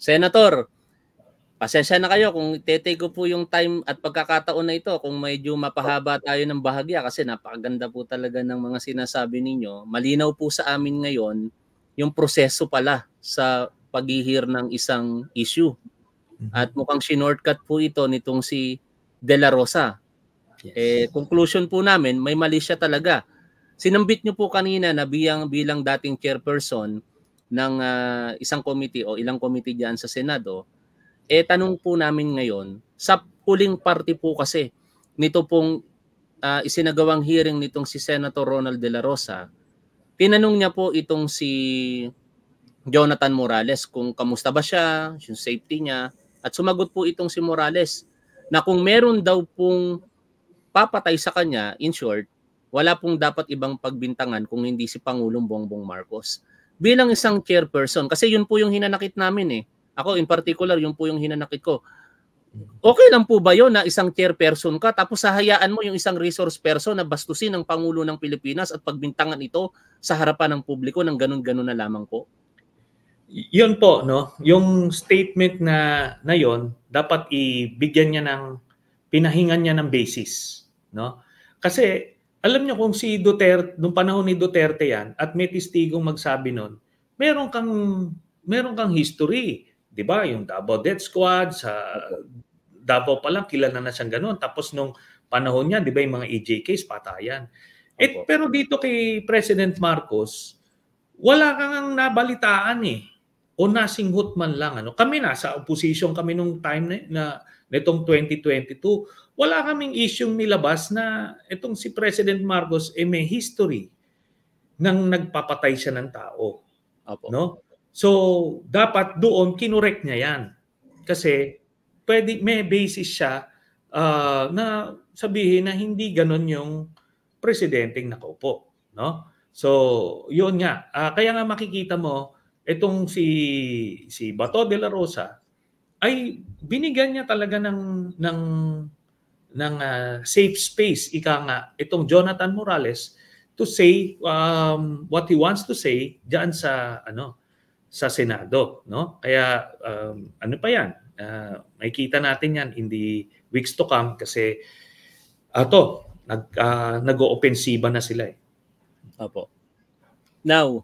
Senator, pasensya na kayo kung tetake ko po yung time at pagkakataon na ito kung medyo mapahaba tayo ng bahagya kasi napakaganda po talaga ng mga sinasabi ninyo. Malinaw po sa amin ngayon yung proseso pala sa paghihir ng isang issue. Mm-hmm. At mukhang sinortcut po ito nitong si De La Rosa. Yes. Eh, conclusion po namin, may mali siya talaga. Sinambit niyo po kanina na bilang, bilang dating chairperson, ng uh, isang committee o ilang committee diyan sa Senado, eh tanong po namin ngayon, sa huling party po kasi nito pong uh, isinagawang hearing nitong si Senator Ronald De La Rosa, tinanong niya po itong si Jonathan Morales kung kamusta ba siya, yung safety niya, at sumagot po itong si Morales na kung meron daw pong papatay sa kanya, in short, wala pong dapat ibang pagbintangan kung hindi si Pangulong Bongbong Marcos bilang isang chairperson, kasi yun po yung hinanakit namin eh. Ako in particular, yun po yung hinanakit ko. Okay lang po ba yun na isang chairperson ka tapos sahayaan mo yung isang resource person na bastusin ng Pangulo ng Pilipinas at pagbintangan ito sa harapan ng publiko ng ganun-ganun na lamang po? Yun po, no? Yung statement na, na yun, dapat ibigyan niya ng, pinahingan niya ng basis, no? Kasi alam niyo kung si Duterte, nung panahon ni Duterte yan, at may testigong magsabi nun, meron kang, meron kang history. Di ba? Yung Davao Death Squad, sa Davao pa lang, kilala na siyang ganun. Tapos nung panahon niya, di ba yung mga EJ case, patayan. Et, eh, pero dito kay President Marcos, wala kang nabalitaan eh. O nasinghot man lang. Ano. Kami nasa opposition kami nung time na, na nitong 2022, wala kaming isyung nilabas na itong si President Marcos eh may history ng nagpapatay siya ng tao. Apo. No? So, dapat doon kinorek niya 'yan. Kasi pwede may basis siya uh, na sabihin na hindi ganon yung presidenteng nakaupo, no? So, 'yun nga. Uh, kaya nga makikita mo itong si si Bato de la Rosa ay binigyan niya talaga ng ng ng uh, safe space ika nga itong Jonathan Morales to say um, what he wants to say diyan sa ano sa Senado no kaya um, ano pa yan uh, makikita natin yan in the weeks to come kasi ato uh, nag uh, ah, nag-oopensiba na sila eh opo now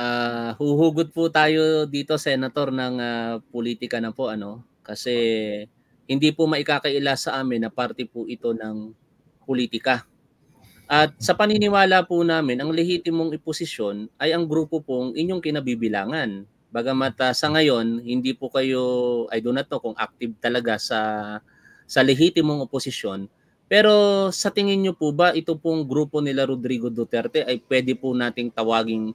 uh, huhugot po tayo dito senator ng uh, politika na po ano kasi hindi po maikakaila sa amin na parte po ito ng politika. At sa paniniwala po namin, ang lehitimong iposisyon ay ang grupo pong inyong kinabibilangan. Bagamat uh, sa ngayon, hindi po kayo, I do not know kung active talaga sa sa lehitimong oposisyon. Pero sa tingin nyo po ba ito pong grupo nila Rodrigo Duterte ay pwede po nating tawaging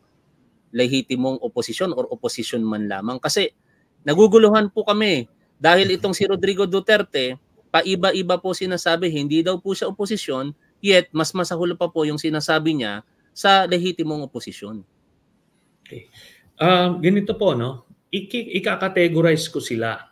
lehitimong oposisyon or oposisyon man lamang. Kasi naguguluhan po kami eh. dahil mm-hmm. itong si Rodrigo Duterte, paiba-iba po sinasabi, hindi daw po siya oposisyon, yet mas masahulo pa po yung sinasabi niya sa lehitimong oposisyon. Okay. Um, ganito po, no? Iki- ikakategorize ko sila.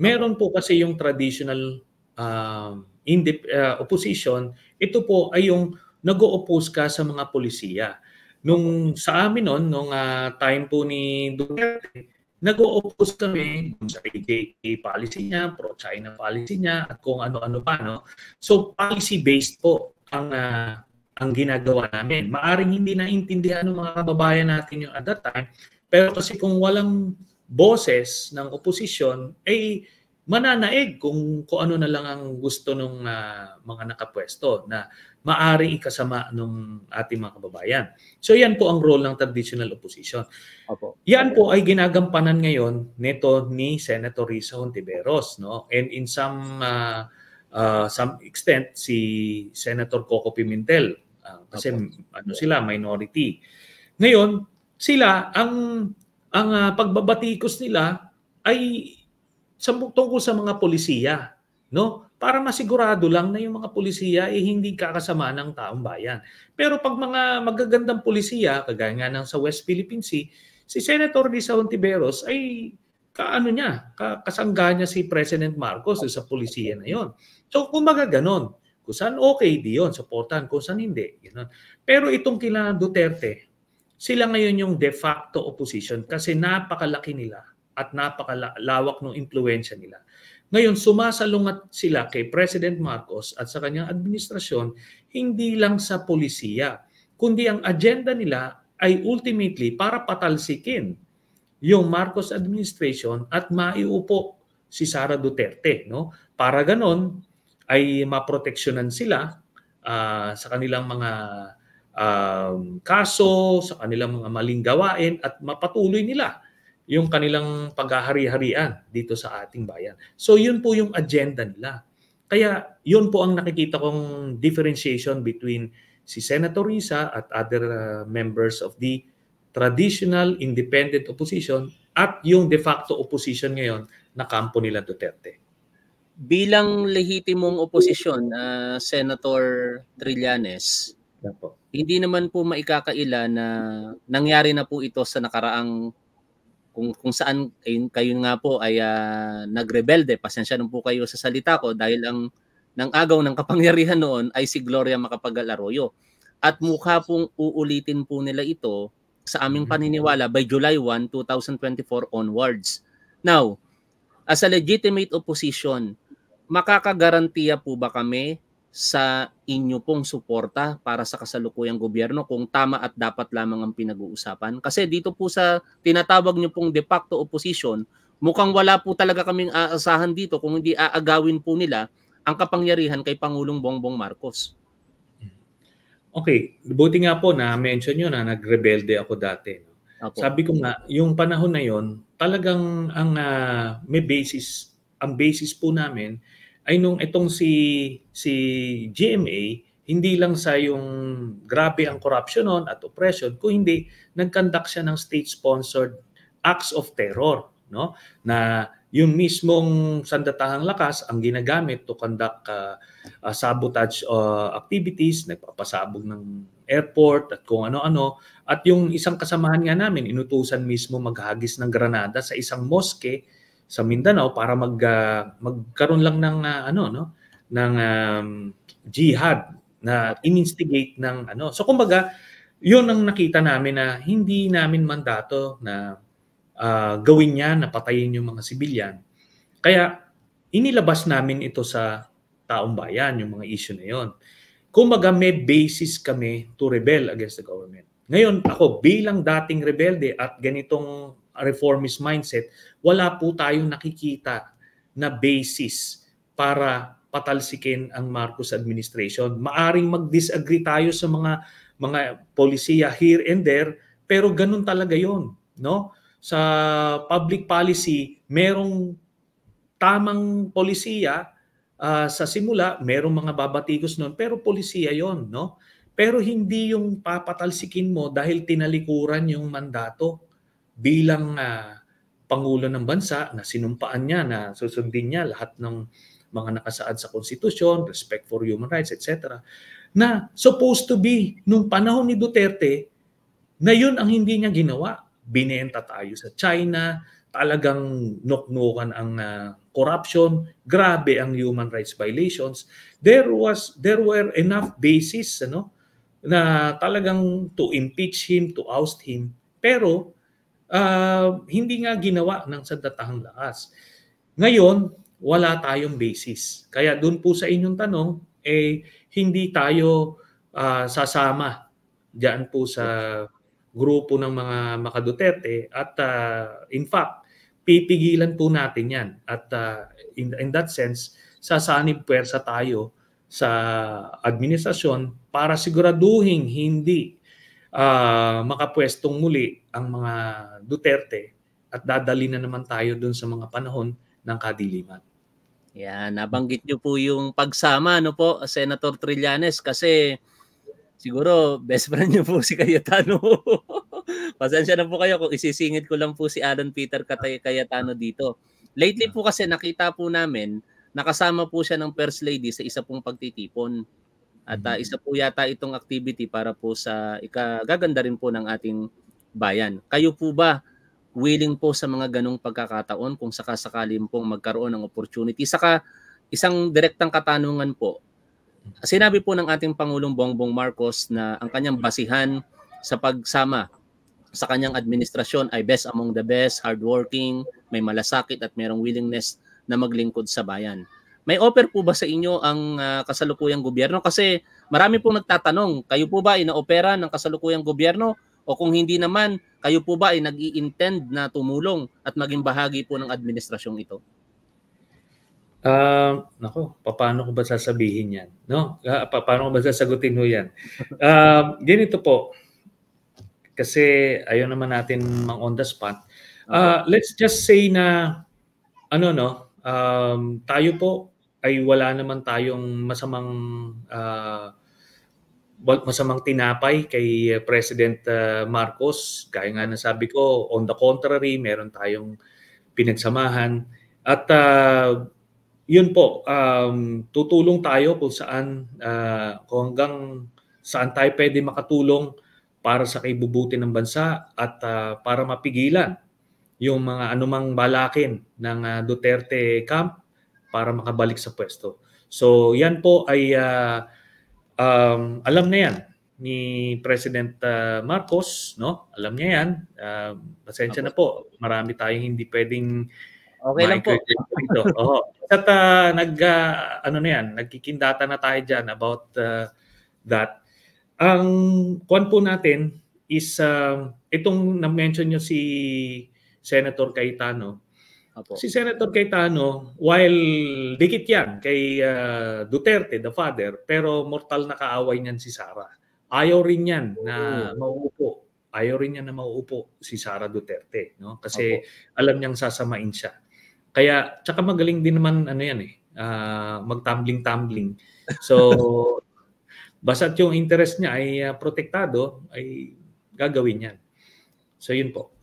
Meron po kasi yung traditional uh, uh, opposition. Ito po ay yung nag-oppose ka sa mga polisiya. Nung sa amin noon, nung uh, time po ni Duterte, nag o kami sa AJK policy niya, pro-China policy niya, at kung ano-ano pa. No? So policy-based po ang uh, ang ginagawa namin. Maaring hindi naintindihan ng mga kababayan natin yung at that time, pero kasi kung walang boses ng oposisyon, eh mananaig kung kung ano na lang ang gusto ng uh, ah, mga nakapwesto na maaring ikasama ng ating mga kababayan. So yan po ang role ng traditional opposition. Opo. Yan po ay ginagampanan ngayon nito ni Senator Risa Hontiveros no and in some uh, uh, some extent si Senator Coco Pimentel uh, kasi Opo. ano sila minority. Ngayon sila ang ang uh, pagbabatikos nila ay sa, tungkol sa mga polisiya, no? Para masigurado lang na yung mga polisiya ay eh, hindi kakasama ng taong bayan. Pero pag mga magagandang polisiya, kagaya nga ng sa West Philippine Sea, si Senator Risa Ontiveros ay kaano niya, kasangga niya si President Marcos sa polisiya na yon. So kumbaga ganon. Kung saan okay, di yun. Supportan. Kung saan hindi. Ganun. Pero itong kila Duterte, sila ngayon yung de facto opposition kasi napakalaki nila at napakalawak ng impluensya nila. Ngayon, sumasalungat sila kay President Marcos at sa kanyang administrasyon hindi lang sa polisiya, kundi ang agenda nila ay ultimately para patalsikin yung Marcos administration at maiupo si Sara Duterte. No? Para ganon ay maproteksyonan sila uh, sa kanilang mga um, kaso, sa kanilang mga maling gawain at mapatuloy nila yung kanilang paghahari-harian dito sa ating bayan. So yun po yung agenda nila. Kaya yun po ang nakikita kong differentiation between si Senator Risa at other uh, members of the traditional independent opposition at yung de facto opposition ngayon na kampo nila Duterte. Bilang lehitimong oposisyon, uh, Senator Trillanes, yeah, hindi naman po maikakaila na nangyari na po ito sa nakaraang kung kung saan kayo, kayo nga po ay uh, nagrebelde, pasensya na po kayo sa salita ko dahil ang nang agaw ng kapangyarihan noon ay si Gloria Macapagal Arroyo. At mukha pong uulitin po nila ito sa aming mm-hmm. paniniwala by July 1, 2024 onwards. Now, as a legitimate opposition, makakagarantiya po ba kami sa inyo pong suporta para sa kasalukuyang gobyerno kung tama at dapat lamang ang pinag-uusapan. Kasi dito po sa tinatawag nyo pong de facto opposition, mukhang wala po talaga kaming aasahan dito kung hindi aagawin po nila ang kapangyarihan kay Pangulong Bongbong Marcos. Okay, buti nga po na mention nyo na nagrebelde ako dati. No? Sabi ko nga, yung panahon na yon, talagang ang uh, may basis, ang basis po namin ay nung itong si si GMA hindi lang sa yung grabe ang corruption noon at oppression kung hindi nagkandak siya ng state sponsored acts of terror no na yung mismong sandatahang lakas ang ginagamit to conduct uh, uh, sabotage uh, activities, nagpapasabog ng airport at kung ano-ano. At yung isang kasamahan nga namin, inutusan mismo maghagis ng granada sa isang mosque sa Mindanao para mag uh, magkaroon lang ng uh, ano no ng um, jihad na instigate ng ano. So kumbaga, 'yun ang nakita namin na hindi namin mandato na uh, gawin niya na patayin yung mga sibilyan. Kaya inilabas namin ito sa taong bayan, yung mga issue na 'yon. Kumbaga may basis kami to rebel against the government. Ngayon, ako bilang dating rebelde at ganitong reformist mindset, wala po tayong nakikita na basis para patalsikin ang Marcos administration. Maaring mag-disagree tayo sa mga mga polisiya here and there, pero ganun talaga 'yon, no? Sa public policy, merong tamang polisiya uh, sa simula, merong mga babatikos noon, pero polisiya 'yon, no? Pero hindi yung papatalsikin mo dahil tinalikuran yung mandato bilang uh, pangulo ng bansa na sinumpaan niya na susundin niya lahat ng mga nakasaad sa konstitusyon, respect for human rights, etc. na supposed to be nung panahon ni Duterte na yun ang hindi niya ginawa. Binenta tayo sa China, talagang noknokan ang uh, corruption, grabe ang human rights violations. There was there were enough basis ano na talagang to impeach him, to oust him. Pero uh, hindi nga ginawa ng sandatahang lakas. Ngayon, wala tayong basis. Kaya doon po sa inyong tanong, eh, hindi tayo uh, sasama diyan po sa grupo ng mga makaduterte at uh, in fact, pipigilan po natin yan. At uh, in, in that sense, sasanib pwersa tayo sa administrasyon para siguraduhin hindi uh, makapwestong muli ang mga Duterte at dadali na naman tayo dun sa mga panahon ng kadiliman. Yan, nabanggit niyo po yung pagsama no po Senator Trillanes kasi siguro best friend niyo po si Cayetano. Pasensya na po kayo kung isisingit ko lang po si Alan Peter Cayetano dito. Lately po kasi nakita po namin nakasama po siya ng First Lady sa isa pong pagtitipon. At uh, isa po yata itong activity para po sa ikagaganda rin po ng ating bayan. Kayo po ba willing po sa mga ganong pagkakataon kung sakasakalim pong magkaroon ng opportunity? Saka isang direktang katanungan po, sinabi po ng ating Pangulong Bongbong Marcos na ang kanyang basihan sa pagsama sa kanyang administrasyon ay best among the best, hardworking, may malasakit at mayroong willingness na maglingkod sa bayan. May offer po ba sa inyo ang uh, kasalukuyang gobyerno? Kasi marami pong nagtatanong, kayo po ba inaopera ng kasalukuyang gobyerno? O kung hindi naman, kayo po ba ay nag intend na tumulong at maging bahagi po ng administrasyong ito? Uh, nako, paano ko ba sasabihin yan? No? Uh, ah, paano ko ba sasagutin ho yan? Uh, ganito po, kasi ayaw naman natin mang on the spot. Uh, okay. Let's just say na, ano no, um, tayo po ay wala naman tayong masamang uh, masamang tinapay kay President uh, Marcos. Kaya nga nasabi ko, on the contrary, meron tayong pinagsamahan. At uh, yun po, um, tutulong tayo kung saan, uh, kung hanggang saan tayo pwede makatulong para sa kaibubuti ng bansa at uh, para mapigilan yung mga anumang balakin ng uh, Duterte camp para makabalik sa pwesto. So yan po ay uh, um, alam na yan ni President uh, Marcos, no? Alam niya yan. Uh, pasensya na po. Marami tayong hindi pwedeng Okay lang po. Ito. Oo. At uh, nag uh, ano na yan, nagkikindata na tayo diyan about uh, that. Ang kuan po natin is uh, itong na-mention niyo si Senator Cayetano. Apo. Si Senator Cayetano, while dikit yan kay uh, Duterte, the father, pero mortal na kaaway niyan si Sara. Ayaw rin yan na mauupo. Ayaw rin niya na mauupo si Sara Duterte. No? Kasi Apo. alam niyang sasamain siya. Kaya, tsaka magaling din naman ano yan eh, uh, ah, magtumbling-tumbling. So, basta't yung interest niya ay uh, protektado, ay gagawin yan. So, yun po.